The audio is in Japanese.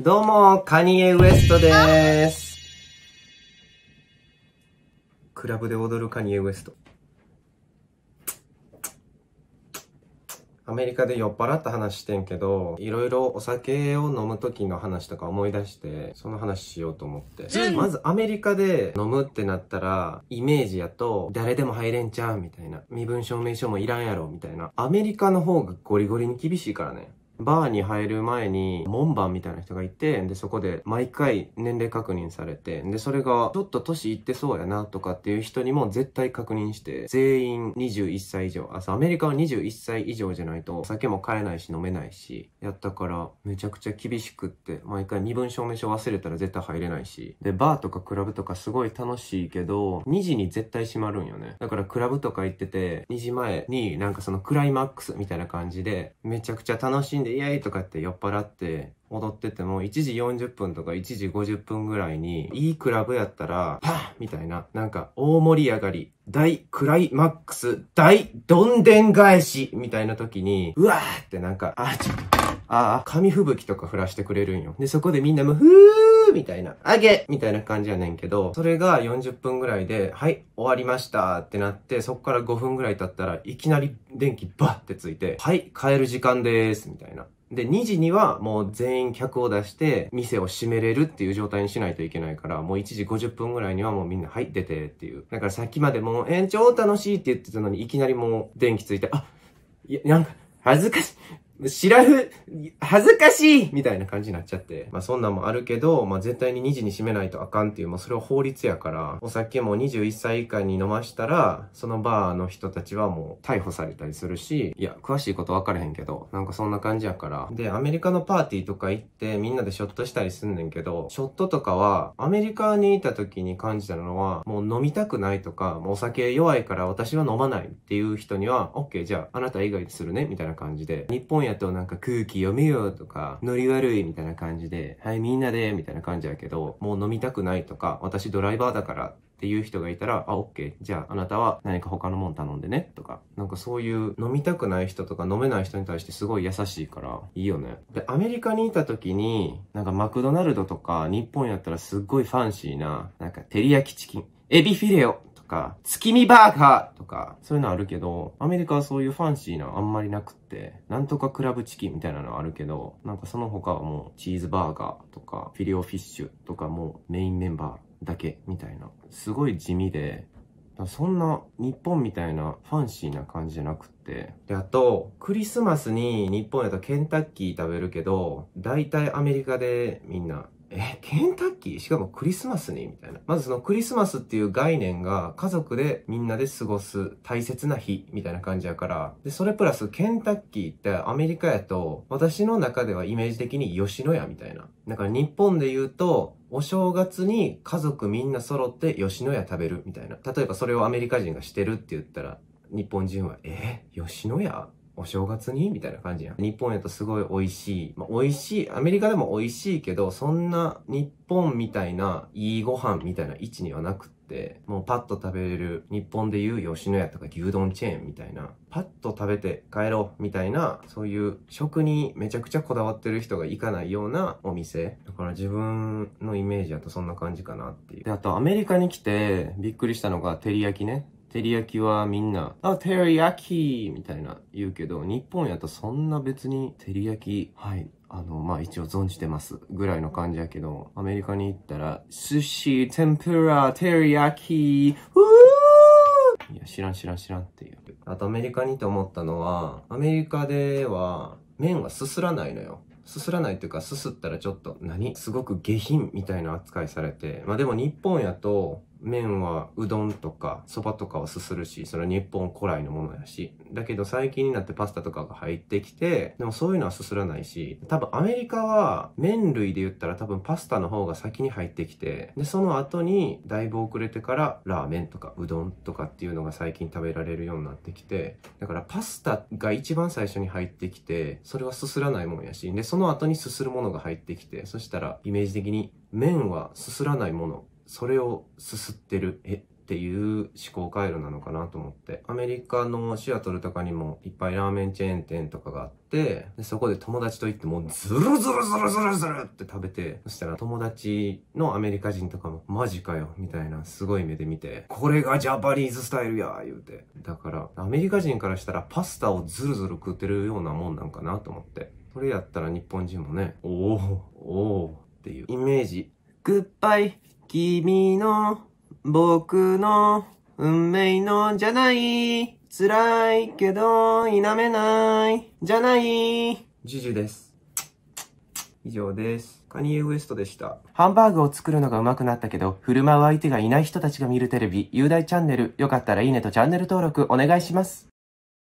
どうも、カニエ・ウエストです。クラブで踊るカニエ・ウエスト。アメリカで酔っ払った話してんけど、いろいろお酒を飲む時の話とか思い出して、その話しようと思って。まずアメリカで飲むってなったら、イメージやと、誰でも入れんちゃうみたいな。身分証明書もいらんやろみたいな。アメリカの方がゴリゴリに厳しいからね。バーに入る前に門番みたいな人がいて、で、そこで毎回年齢確認されて、で、それがちょっと年いってそうやなとかっていう人にも絶対確認して、全員21歳以上、あ、そう、アメリカは21歳以上じゃないとお酒も買えないし飲めないし、やったからめちゃくちゃ厳しくって、毎回身分証明書忘れたら絶対入れないし、で、バーとかクラブとかすごい楽しいけど、2時に絶対閉まるんよね。だからクラブとか行ってて、2時前になんかそのクライマックスみたいな感じで、めちゃくちゃ楽しんんでイエイとかって酔っ払って踊ってても1時40分とか1時50分ぐらいにいいクラブやったらパッみたいななんか大盛り上がり大クライマックス大どんでん返しみたいな時にうわーってなんかあちょっとああ紙吹雪とか降らしてくれるんよでそこでみんなもふーみたいな、あげみたいな感じやねんけど、それが40分ぐらいで、はい、終わりましたってなって、そっから5分ぐらい経ったらいきなり電気バッてついて、はい、帰る時間です、みたいな。で、2時にはもう全員客を出して、店を閉めれるっていう状態にしないといけないから、もう1時50分ぐらいにはもうみんな、はい、出てっていう。だからさっきまでもう延長楽しいって言ってたのに、いきなりもう電気ついて、あ、いや、なんか、恥ずかしい。知らぬ、恥ずかしいみたいな感じになっちゃって。まあそんなんもあるけど、まあ絶対に2時に閉めないとあかんっていう、まあそれは法律やから、お酒も21歳以下に飲ましたら、そのバーの人たちはもう逮捕されたりするし、いや、詳しいこと分からへんけど、なんかそんな感じやから。で、アメリカのパーティーとか行ってみんなでショットしたりすんねんけど、ショットとかは、アメリカにいた時に感じたのは、もう飲みたくないとか、もうお酒弱いから私は飲まないっていう人には、オッケーじゃああなた以外にするねみたいな感じで、日本ややとなんか空気読めよとか、ノリ悪いみたいな感じで、はいみんなでみたいな感じやけど、もう飲みたくないとか、私ドライバーだからっていう人がいたら、あ、OK。じゃあ、あなたは何か他のもん頼んでね。とか。なんかそういう飲みたくない人とか飲めない人に対してすごい優しいから、いいよね。で、アメリカにいた時に、なんかマクドナルドとか、日本やったらすっごいファンシーな、なんか照り焼きチキン、エビフィレオか、月見バーガーとか、そういうのあるけど、アメリカはそういうファンシーなあんまりなくって、なんとかクラブチキンみたいなのはあるけど、なんかその他はもうチーズバーガーとか、フィリオフィッシュとかもメインメンバーだけみたいな。すごい地味で、そんな日本みたいなファンシーな感じじゃなくって。で、あと、クリスマスに日本やとケンタッキー食べるけど、大体アメリカでみんなえ、ケンタッキーしかもクリスマスにみたいな。まずそのクリスマスっていう概念が家族でみんなで過ごす大切な日みたいな感じやから。で、それプラスケンタッキーってアメリカやと私の中ではイメージ的に吉野家みたいな。だから日本で言うとお正月に家族みんな揃って吉野家食べるみたいな。例えばそれをアメリカ人がしてるって言ったら日本人は、え、吉野家お正月にみたいな感じやん。日本やとすごい美味しい。まあ、美味しい。アメリカでも美味しいけど、そんな日本みたいないいご飯みたいな位置にはなくって、もうパッと食べれる、日本でいう吉野家とか牛丼チェーンみたいな、パッと食べて帰ろうみたいな、そういう食にめちゃくちゃこだわってる人が行かないようなお店。だから自分のイメージだとそんな感じかなっていう。で、あとアメリカに来てびっくりしたのが照り焼きね。照り焼きはみんな、あ、照り焼きみたいな言うけど、日本やとそんな別に照り焼き、はい、あの、まあ、一応存じてますぐらいの感じやけど、アメリカに行ったら、寿司、天ぷら、照り焼き、いや、知らん知らん知らんっていう。あとアメリカにと思ったのは、アメリカでは、麺はすすらないのよ。すすらないっていうか、すすったらちょっと、何すごく下品みたいな扱いされて。まあでも日本やと、麺はうどんとかそばとかはすするし、それは日本古来のものやし。だけど最近になってパスタとかが入ってきて、でもそういうのはすすらないし、多分アメリカは麺類で言ったら多分パスタの方が先に入ってきて、で、その後にだいぶ遅れてからラーメンとかうどんとかっていうのが最近食べられるようになってきて、だからパスタが一番最初に入ってきて、それはすすらないもんやし、で、その後にすするものが入ってきて、そしたらイメージ的に麺はすすらないものそれをすすってる、えっていう思考回路なのかなと思って。アメリカのシアトルとかにもいっぱいラーメンチェーン店とかがあって、でそこで友達と行ってもうズルズルズルズルズルって食べて、そしたら友達のアメリカ人とかもマジかよみたいなすごい目で見て、これがジャパニーズスタイルや言うて。だからアメリカ人からしたらパスタをズルズル食ってるようなもんなんかなと思って。それやったら日本人もね、おおおおっていうイメージ。グッバイ君の、僕の、運命の、じゃない。辛いけど、否めない。じゃない。ジジュです。以上です。カニエ・ウエストでした。ハンバーグを作るのが上手くなったけど、振る舞う相手がいない人たちが見るテレビ、雄大チャンネル、よかったらいいねとチャンネル登録お願いします。